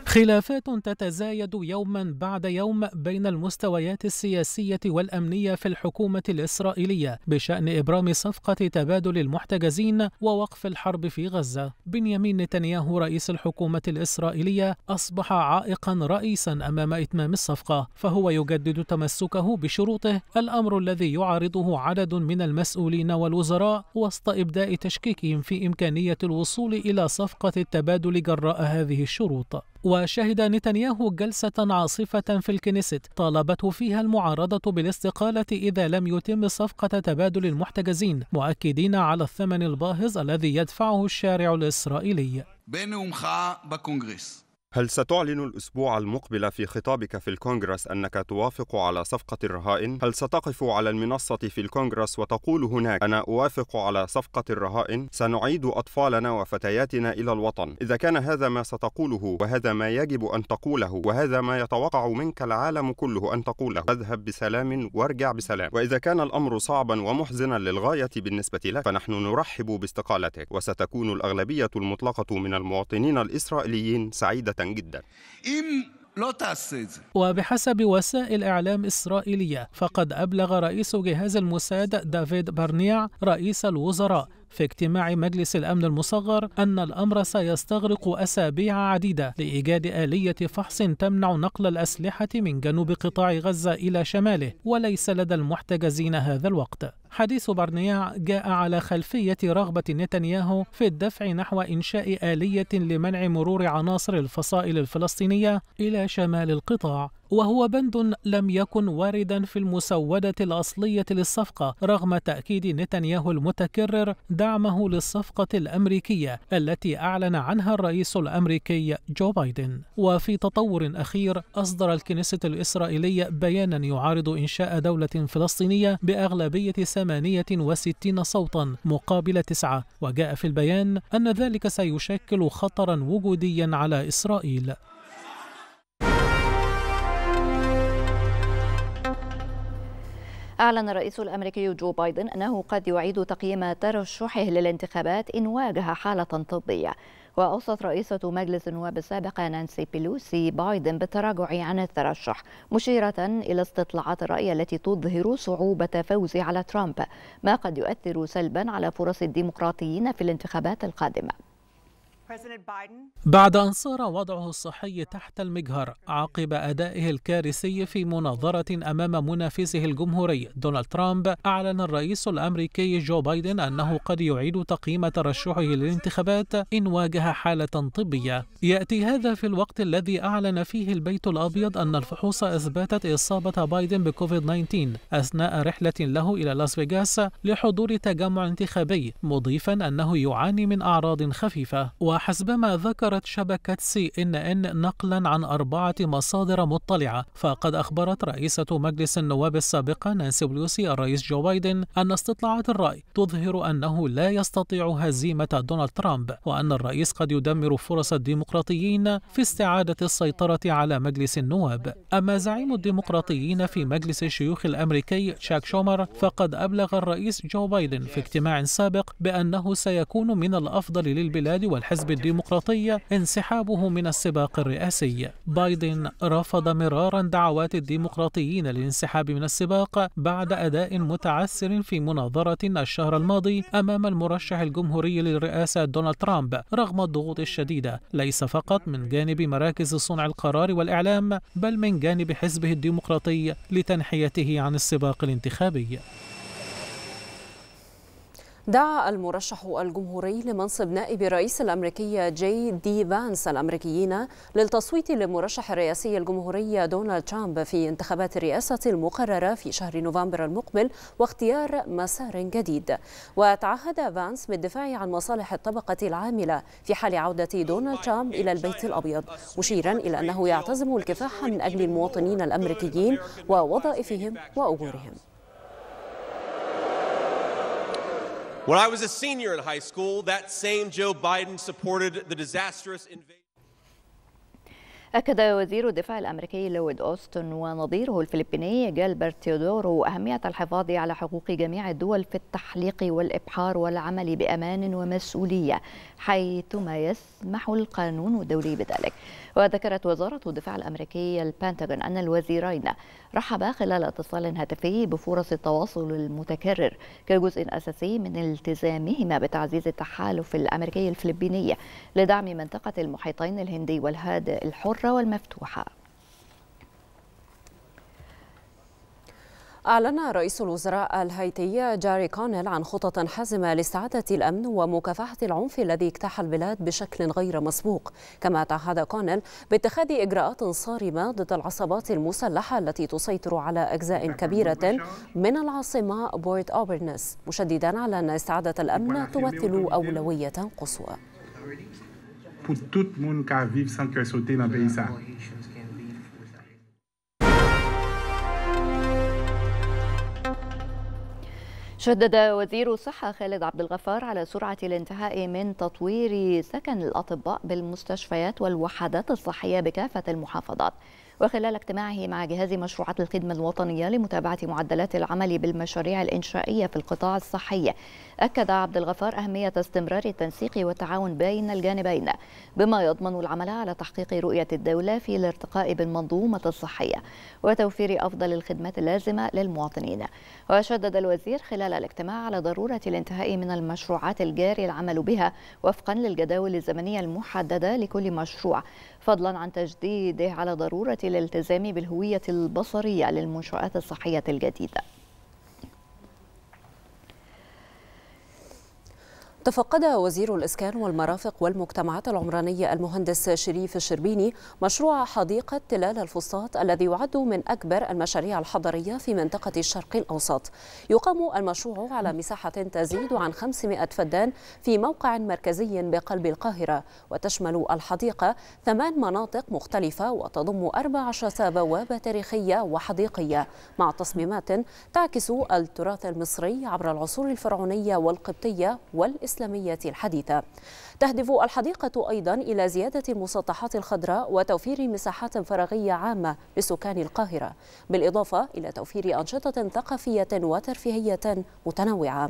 خلافات تتزايد يوما بعد يوم بين المستويات السياسية والأمنية في الحكومة الإسرائيلية بشأن إبرام صفقة تبادل المحتجزين ووقف الحرب في غزة بنيامين نتنياهو رئيس الحكومة الإسرائيلية أصبح عائقا رئيسا أمام إتمام الصفقة فهو يجدد تمسكه بشروطه الأمر الذي يعارضه عدد من المسؤولين والوزراء وسط إبداء تشكيكهم في إمكانية الوصول إلى صفقة التبادل جراء هذه هذه الشروط وشهد نتنياهو جلسة عاصفة في الكنيست طالبته فيها المعارضة بالاستقالة إذا لم يتم صفقة تبادل المحتجزين مؤكدين على الثمن الباهظ الذي يدفعه الشارع الإسرائيلي هل ستعلن الأسبوع المقبل في خطابك في الكونغرس أنك توافق على صفقة الرهائن؟ هل ستقف على المنصة في الكونغرس وتقول هناك أنا أوافق على صفقة الرهائن؟ سنعيد أطفالنا وفتياتنا إلى الوطن إذا كان هذا ما ستقوله وهذا ما يجب أن تقوله وهذا ما يتوقع منك العالم كله أن تقوله اذهب بسلام وارجع بسلام وإذا كان الأمر صعبا ومحزنا للغاية بالنسبة لك فنحن نرحب باستقالتك وستكون الأغلبية المطلقة من المواطنين الإسرائيليين سعيدة جدا وبحسب وسائل إعلام إسرائيلية فقد أبلغ رئيس جهاز الموساد دافيد برنيع رئيس الوزراء في اجتماع مجلس الأمن المصغر أن الأمر سيستغرق أسابيع عديدة لإيجاد آلية فحص تمنع نقل الأسلحة من جنوب قطاع غزة إلى شماله وليس لدى المحتجزين هذا الوقت حديث برنيع جاء على خلفية رغبة نتنياهو في الدفع نحو إنشاء آلية لمنع مرور عناصر الفصائل الفلسطينية إلى شمال القطاع وهو بند لم يكن واردا في المسودة الأصلية للصفقة رغم تأكيد نتنياهو المتكرر دعمه للصفقة الأمريكية التي أعلن عنها الرئيس الأمريكي جو بايدن وفي تطور أخير أصدر الكنيسة الإسرائيلية بيانا يعارض إنشاء دولة فلسطينية بأغلبية 68 صوتا مقابل تسعة وجاء في البيان أن ذلك سيشكل خطرا وجوديا على إسرائيل أعلن الرئيس الأمريكي جو بايدن أنه قد يعيد تقييم ترشحه للانتخابات إن واجه حالة طبية وأوصت رئيسة مجلس النواب السابقة نانسي بيلوسي بايدن بالتراجع عن الترشح مشيرة إلى استطلاعات الرأي التي تظهر صعوبة فوز على ترامب ما قد يؤثر سلبا على فرص الديمقراطيين في الانتخابات القادمة بعد أن صار وضعه الصحي تحت المجهر عقب أدائه الكارثي في مناظرة أمام منافسه الجمهوري دونالد ترامب أعلن الرئيس الأمريكي جو بايدن أنه قد يعيد تقييم ترشحه للانتخابات إن واجه حالة طبية يأتي هذا في الوقت الذي أعلن فيه البيت الأبيض أن الفحوص أثبتت إصابة بايدن بكوفيد 19 أثناء رحلة له إلى لاس فيغاس لحضور تجمع انتخابي مضيفا أنه يعاني من أعراض خفيفة و وحسبما ذكرت شبكة سي إن إن نقلا عن أربعة مصادر مطلعة فقد أخبرت رئيسة مجلس النواب السابقة نانسي بلوسي الرئيس جو بايدن أن استطلاعات الرأي تظهر أنه لا يستطيع هزيمة دونالد ترامب وأن الرئيس قد يدمر فرص الديمقراطيين في استعادة السيطرة على مجلس النواب أما زعيم الديمقراطيين في مجلس الشيوخ الأمريكي تشاك شومر فقد أبلغ الرئيس جو بايدن في اجتماع سابق بأنه سيكون من الأفضل للبلاد والحزب الحزب الديمقراطي انسحابه من السباق الرئاسي بايدن رفض مرارا دعوات الديمقراطيين للانسحاب من السباق بعد أداء متعسر في مناظرة الشهر الماضي أمام المرشح الجمهوري للرئاسة دونالد ترامب رغم الضغوط الشديدة ليس فقط من جانب مراكز صنع القرار والإعلام بل من جانب حزبه الديمقراطي لتنحيته عن السباق الانتخابي دعا المرشح الجمهوري لمنصب نائب رئيس الأمريكية جي دي فانس الأمريكيين للتصويت لمرشح الرئاسي الجمهوري دونالد ترامب في انتخابات الرئاسة المقررة في شهر نوفمبر المقبل واختيار مسار جديد وتعهد فانس بالدفاع عن مصالح الطبقة العاملة في حال عودة دونالد ترامب إلى البيت الأبيض مشيرا إلى أنه يعتزم الكفاح من أجل المواطنين الأمريكيين ووظائفهم وأجورهم When I was a senior in high school, that same Joe Biden supported the disastrous invasion. أكد وزير الدفاع الأمريكي لويد أوستن ونظيره الفلبيني جالبرت تيودورو أهمية الحفاظ على حقوق جميع الدول في التحليق والإبحار والعمل بأمان ومسؤولية حيثما يسمح القانون الدولي بذلك وذكرت وزارة الدفاع الأمريكية البنتاغون أن الوزيرين رحب خلال اتصال هاتفي بفرص التواصل المتكرر كجزء أساسي من التزامهما بتعزيز التحالف الأمريكي الفلبيني لدعم منطقة المحيطين الهندي والهاد الحرة والمفتوحة أعلن رئيس الوزراء الهيتي جاري كونيل عن خطط حازمة لاستعادة الأمن ومكافحة العنف الذي اجتاح البلاد بشكل غير مسبوق كما تعهد كونيل باتخاذ إجراءات صارمة ضد العصابات المسلحة التي تسيطر على أجزاء كبيرة من العاصمة بورت أوبرنس مشددا على أن استعادة الأمن تمثل أولوية قصوى شدد وزير الصحة خالد عبد الغفار على سرعة الانتهاء من تطوير سكن الأطباء بالمستشفيات والوحدات الصحية بكافة المحافظات وخلال اجتماعه مع جهاز مشروعات الخدمة الوطنية لمتابعة معدلات العمل بالمشاريع الإنشائية في القطاع الصحي أكد عبد الغفار أهمية استمرار التنسيق والتعاون بين الجانبين بما يضمن العمل على تحقيق رؤية الدولة في الارتقاء بالمنظومة الصحية وتوفير أفضل الخدمات اللازمة للمواطنين وشدد الوزير خلال الاجتماع على ضرورة الانتهاء من المشروعات الجاري العمل بها وفقا للجداول الزمنية المحددة لكل مشروع فضلا عن تجديده على ضرورة الالتزام بالهوية البصرية للمنشآت الصحية الجديدة تفقد وزير الإسكان والمرافق والمجتمعات العمرانية المهندس شريف الشربيني مشروع حديقة تلال الفسطاط الذي يعد من أكبر المشاريع الحضرية في منطقة الشرق الأوسط يقام المشروع على مساحة تزيد عن 500 فدان في موقع مركزي بقلب القاهرة وتشمل الحديقة ثمان مناطق مختلفة وتضم 14 بوابة تاريخية وحديقية مع تصميمات تعكس التراث المصري عبر العصور الفرعونية والقبطية والإسلامية الإسلامية الحديثة تهدف الحديقة أيضا إلى زيادة المسطحات الخضراء وتوفير مساحات فراغية عامة لسكان القاهرة بالإضافة إلى توفير أنشطة ثقافية وترفيهية متنوعة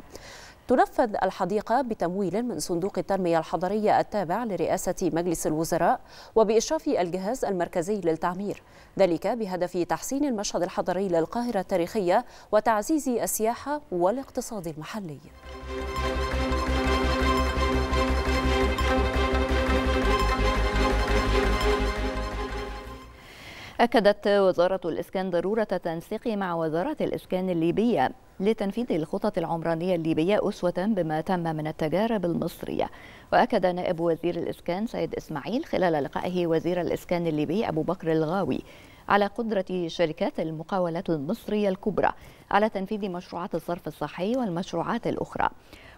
تنفذ الحديقة بتمويل من صندوق التنمية الحضرية التابع لرئاسة مجلس الوزراء وبإشراف الجهاز المركزي للتعمير ذلك بهدف تحسين المشهد الحضري للقاهرة التاريخية وتعزيز السياحة والاقتصاد المحلي أكدت وزارة الإسكان ضرورة تنسيق مع وزارة الإسكان الليبية لتنفيذ الخطط العمرانية الليبية أسوة بما تم من التجارب المصرية وأكد نائب وزير الإسكان سيد إسماعيل خلال لقائه وزير الإسكان الليبي أبو بكر الغاوي على قدرة شركات المقاولات المصرية الكبرى على تنفيذ مشروعات الصرف الصحي والمشروعات الأخرى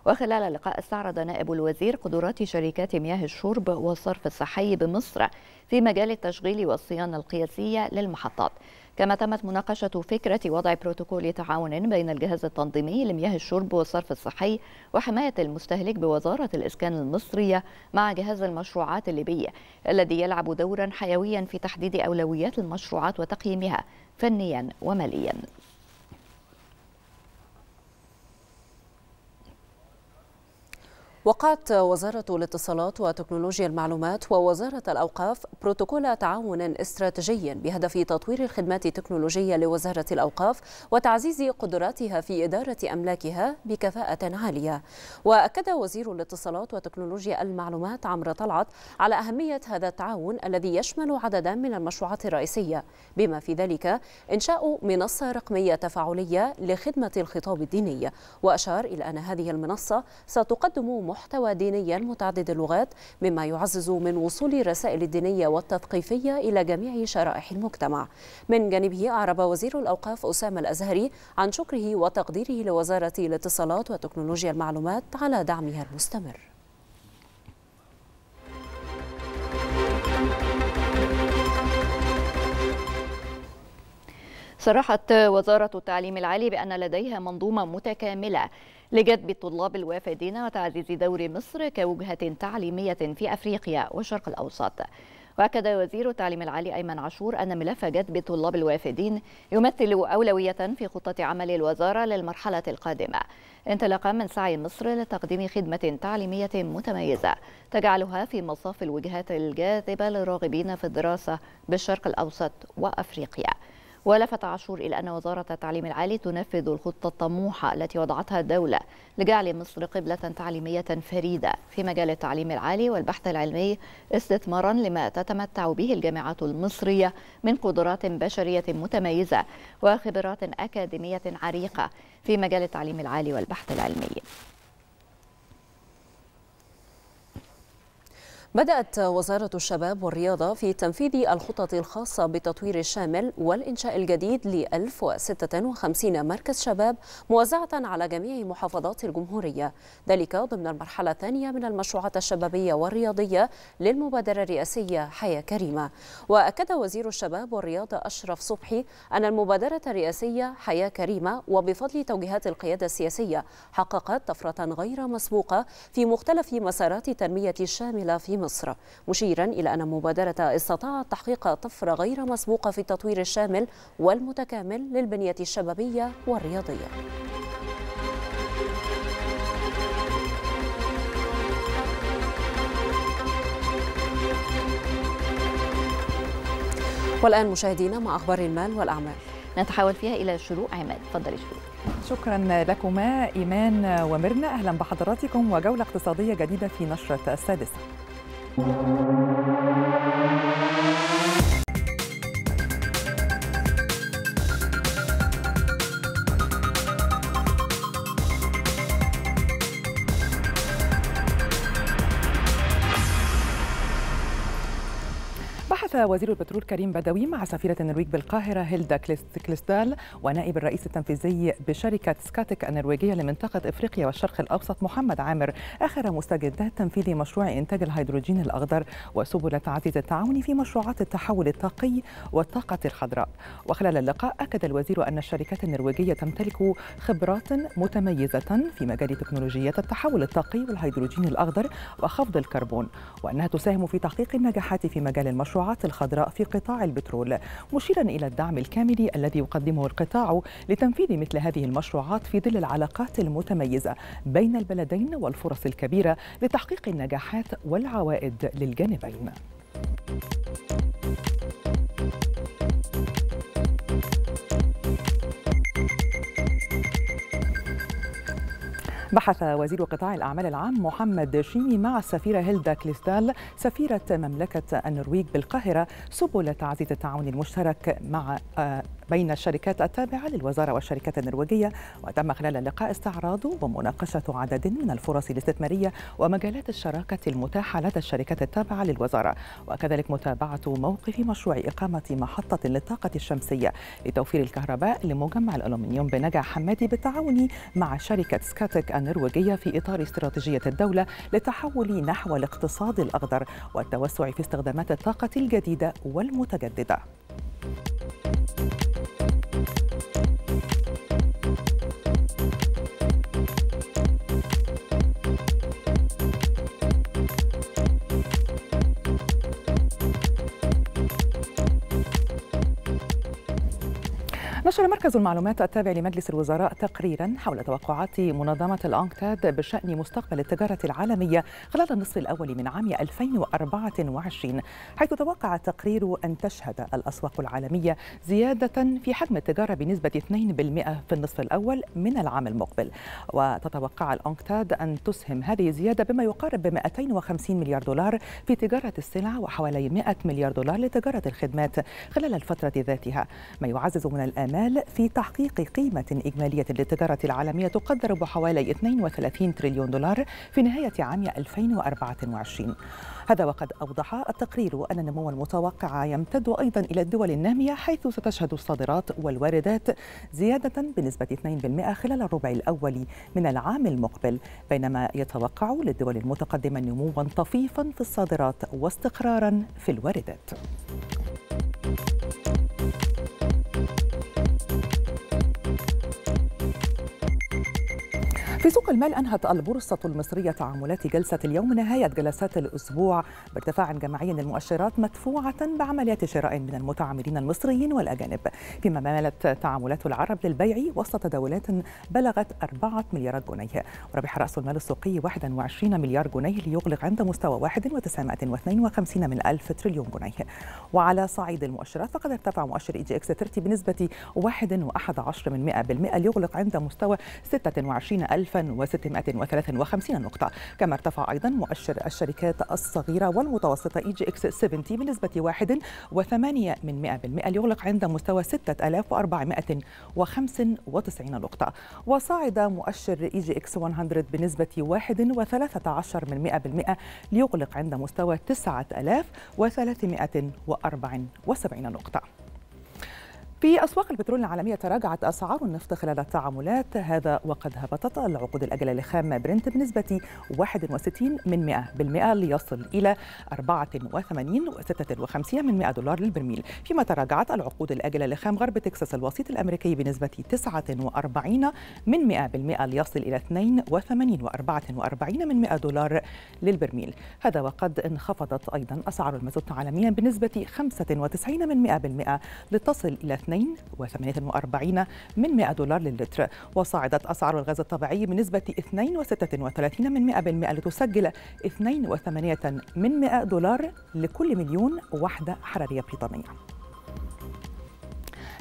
وخلال اللقاء استعرض نائب الوزير قدرات شركات مياه الشرب والصرف الصحي بمصر في مجال التشغيل والصيانة القياسية للمحطات كما تمت مناقشة فكرة وضع بروتوكول تعاون بين الجهاز التنظيمي لمياه الشرب والصرف الصحي وحماية المستهلك بوزارة الإسكان المصرية مع جهاز المشروعات الليبي الذي يلعب دورا حيويا في تحديد أولويات المشروعات وتقييمها فنيا وماليا وقعت وزارة الاتصالات وتكنولوجيا المعلومات ووزارة الأوقاف بروتوكول تعاون استراتيجي بهدف تطوير الخدمات التكنولوجية لوزارة الأوقاف وتعزيز قدراتها في إدارة أملاكها بكفاءة عالية وأكد وزير الاتصالات وتكنولوجيا المعلومات عمر طلعت على أهمية هذا التعاون الذي يشمل عددا من المشروعات الرئيسية بما في ذلك إنشاء منصة رقمية تفاعلية لخدمة الخطاب الديني وأشار إلى أن هذه المنصة ستقدم محتوى دينيا متعدد اللغات مما يعزز من وصول الرسائل الدينية والتثقيفية إلى جميع شرائح المجتمع من جانبه أعرب وزير الأوقاف أسامة الأزهري عن شكره وتقديره لوزارة الاتصالات وتكنولوجيا المعلومات على دعمها المستمر صرحت وزارة التعليم العالي بأن لديها منظومة متكاملة لجذب الطلاب الوافدين وتعزيز دور مصر كوجهة تعليمية في أفريقيا والشرق الأوسط وأكد وزير التعليم العالي أيمن عاشور أن ملف جذب الطلاب الوافدين يمثل أولوية في خطة عمل الوزارة للمرحلة القادمة انطلاقا من سعي مصر لتقديم خدمة تعليمية متميزة تجعلها في مصاف الوجهات الجاذبة للراغبين في الدراسة بالشرق الأوسط وأفريقيا ولفت عاشور إلى أن وزارة التعليم العالي تنفذ الخطة الطموحة التي وضعتها الدولة لجعل مصر قبلة تعليمية فريدة في مجال التعليم العالي والبحث العلمي استثمارا لما تتمتع به الجامعات المصرية من قدرات بشرية متميزة وخبرات أكاديمية عريقة في مجال التعليم العالي والبحث العلمي بدأت وزارة الشباب والرياضة في تنفيذ الخطط الخاصة بالتطوير الشامل والإنشاء الجديد ل 1056 مركز شباب موزعة على جميع محافظات الجمهورية ذلك ضمن المرحلة الثانية من المشروعات الشبابية والرياضية للمبادرة الرئاسية حياة كريمة وأكد وزير الشباب والرياضة أشرف صبحي أن المبادرة الرئاسية حياة كريمة وبفضل توجيهات القيادة السياسية حققت طفرة غير مسبوقة في مختلف مسارات التنمية الشاملة في مصر مشيرا إلى أن مبادرة استطاعت تحقيق طفرة غير مسبوقة في التطوير الشامل والمتكامل للبنية الشبابية والرياضية والآن مشاهدينا مع أخبار المال والأعمال نتحول فيها إلى شروق عماد تفضلي شروق شكرا لكما إيمان ومرنا أهلا بحضراتكم وجولة اقتصادية جديدة في نشرة السادسة Thank you. وزير البترول كريم بدوي مع سفيرة النرويج بالقاهرة هيلدا كليستال ونائب الرئيس التنفيذي بشركة سكاتك النرويجية لمنطقة إفريقيا والشرق الأوسط محمد عامر آخر مستجدات تنفيذ مشروع إنتاج الهيدروجين الأخضر وسبل تعزيز التعاون في مشروعات التحول الطاقي والطاقة الخضراء وخلال اللقاء أكد الوزير أن الشركات النرويجية تمتلك خبرات متميزة في مجال تكنولوجيات التحول الطاقي والهيدروجين الأخضر وخفض الكربون وأنها تساهم في تحقيق النجاحات في مجال المشروعات الخضراء في قطاع البترول مشيرا إلى الدعم الكامل الذي يقدمه القطاع لتنفيذ مثل هذه المشروعات في ظل العلاقات المتميزة بين البلدين والفرص الكبيرة لتحقيق النجاحات والعوائد للجانبين. بحث وزير قطاع الأعمال العام محمد شيمي مع السفيرة هيلدا كليستال سفيرة مملكة النرويج بالقاهرة سبل تعزيز التعاون المشترك مع آه، بين الشركات التابعة للوزارة والشركات النرويجية وتم خلال اللقاء استعراض ومناقشة عدد من الفرص الاستثمارية ومجالات الشراكة المتاحة لدى الشركات التابعة للوزارة وكذلك متابعة موقف مشروع إقامة محطة للطاقة الشمسية لتوفير الكهرباء لمجمع الألومنيوم بنجا حمادي بالتعاون مع شركة سكاتك النرويجية في إطار استراتيجية الدولة للتحول نحو الاقتصاد الأخضر والتوسع في استخدامات الطاقة الجديدة والمتجددة. نشر مركز المعلومات التابع لمجلس الوزراء تقريرا حول توقعات منظمة الأنكتاد بشأن مستقبل التجارة العالمية خلال النصف الأول من عام 2024 حيث توقع التقرير أن تشهد الأسواق العالمية زيادة في حجم التجارة بنسبة 2% في النصف الأول من العام المقبل وتتوقع الأنكتاد أن تسهم هذه الزيادة بما يقارب ب 250 مليار دولار في تجارة السلع وحوالي 100 مليار دولار لتجارة الخدمات خلال الفترة ذاتها ما يعزز من الآمال المال في تحقيق قيمة إجمالية للتجارة العالمية تقدر بحوالي 32 تريليون دولار في نهاية عام 2024 هذا وقد أوضح التقرير أن النمو المتوقع يمتد أيضا إلى الدول النامية حيث ستشهد الصادرات والواردات زيادة بنسبة 2% خلال الربع الأول من العام المقبل بينما يتوقع للدول المتقدمة نموا طفيفا في الصادرات واستقرارا في الواردات. في سوق المال أنهت البورصة المصرية تعاملات جلسة اليوم نهاية جلسات الأسبوع بارتفاع جماعي للمؤشرات مدفوعة بعمليات شراء من المتعاملين المصريين والأجانب فيما مالت تعاملات العرب للبيع وسط تداولات بلغت 4 مليارات جنيه وربح رأس المال السوقي 21 مليار جنيه ليغلق عند مستوى 1952 من ألف تريليون جنيه وعلى صعيد المؤشرات فقد ارتفع مؤشر إي جي إكس 30 بنسبة 1.11% ليغلق عند مستوى 26 ألف 1653 نقطة كما ارتفع أيضا مؤشر الشركات الصغيرة والمتوسطة إي جي إكس 70 بنسبة 1.8 من ليغلق عند مستوى 6495 نقطة وصعد مؤشر إي جي إكس 100 بنسبة 1.13 من ليغلق عند مستوى 9374 نقطة في أسواق البترول العالمية تراجعت أسعار النفط خلال التعاملات هذا وقد هبطت العقود الأجلة لخام برنت بنسبة 61 من 100% ليصل إلى 84 و56 من 100 دولار للبرميل فيما تراجعت العقود الأجلة لخام غرب تكساس الوسيط الأمريكي بنسبة 49 من 100% ليصل إلى 82 و44 من 100 دولار للبرميل هذا وقد انخفضت أيضا أسعار المازوت عالميا بنسبة 95 من 100% لتصل إلى 42 من 100 دولار للتر وصعدت أسعار الغاز الطبيعي بنسبة 2.36 من 100% لتسجل 2.8 من 100 دولار لكل مليون وحدة حرارية بريطانية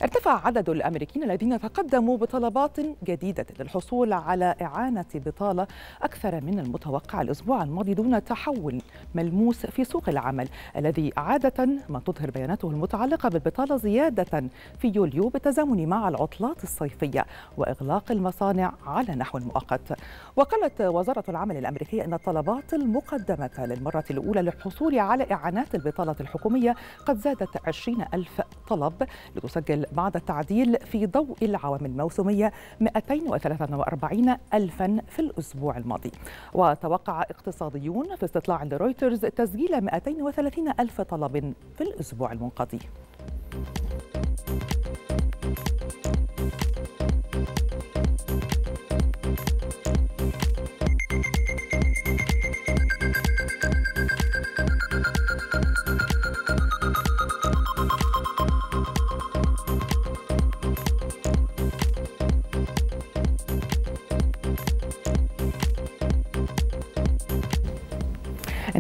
ارتفع عدد الأمريكيين الذين تقدموا بطلبات جديدة للحصول على إعانة بطالة أكثر من المتوقع الأسبوع الماضي دون تحول ملموس في سوق العمل الذي عادة ما تظهر بياناته المتعلقة بالبطالة زيادة في يوليو بالتزامن مع العطلات الصيفية وإغلاق المصانع على نحو مؤقت وقالت وزارة العمل الأمريكية أن الطلبات المقدمة للمرة الأولى للحصول على إعانات البطالة الحكومية قد زادت 20 ألف طلب لتسجل بعد التعديل في ضوء العوامل الموسمية 243 ألفا في الأسبوع الماضي وتوقع اقتصاديون في استطلاع لرويترز تسجيل 230 ألف طلب في الأسبوع المنقضي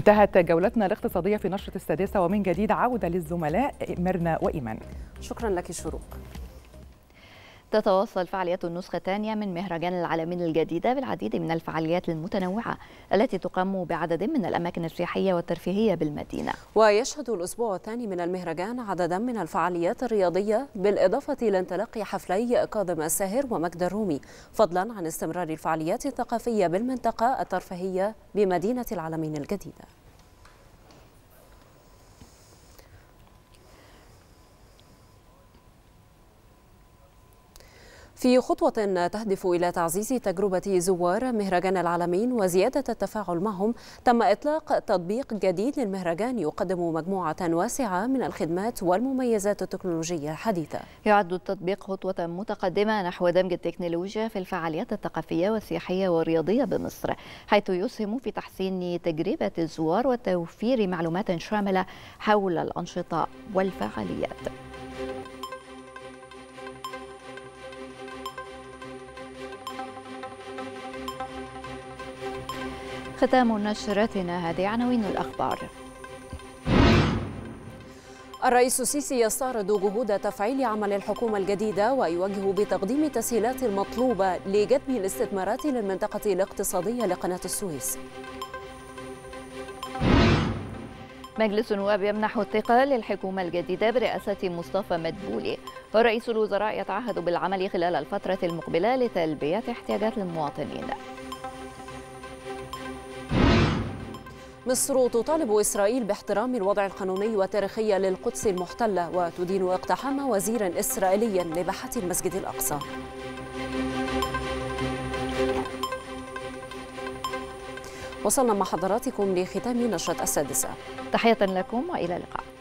انتهت جولتنا الاقتصادية في نشرة السادسة ومن جديد عودة للزملاء مرنا وإيمان شكرا لك شروق تتواصل فعاليات النسخة الثانية من مهرجان العالمين الجديدة بالعديد من الفعاليات المتنوعة التي تقام بعدد من الأماكن السياحية والترفيهية بالمدينة ويشهد الأسبوع الثاني من المهرجان عددا من الفعاليات الرياضية بالإضافة إلى حفلي كاظم الساهر ومجد الرومي فضلا عن استمرار الفعاليات الثقافية بالمنطقة الترفيهية بمدينة العالمين الجديدة في خطوة تهدف إلى تعزيز تجربة زوار مهرجان العالمين وزيادة التفاعل معهم تم إطلاق تطبيق جديد للمهرجان يقدم مجموعة واسعة من الخدمات والمميزات التكنولوجية الحديثة يعد التطبيق خطوة متقدمة نحو دمج التكنولوجيا في الفعاليات الثقافية والسياحية والرياضية بمصر حيث يسهم في تحسين تجربة الزوار وتوفير معلومات شاملة حول الأنشطة والفعاليات ختام نشرتنا هذه عناوين الأخبار الرئيس السيسي يستعرض جهود تفعيل عمل الحكومة الجديدة ويوجه بتقديم التسهيلات المطلوبة لجذب الاستثمارات للمنطقة الاقتصادية لقناة السويس مجلس النواب يمنح الثقة للحكومة الجديدة برئاسة مصطفى مدبولي ورئيس الوزراء يتعهد بالعمل خلال الفترة المقبلة لتلبية احتياجات المواطنين مصر تطالب إسرائيل باحترام الوضع القانوني والتاريخي للقدس المحتلة وتدين اقتحام وزير إسرائيلي لباحة المسجد الأقصى وصلنا مع حضراتكم لختام نشرة السادسة تحية لكم وإلى اللقاء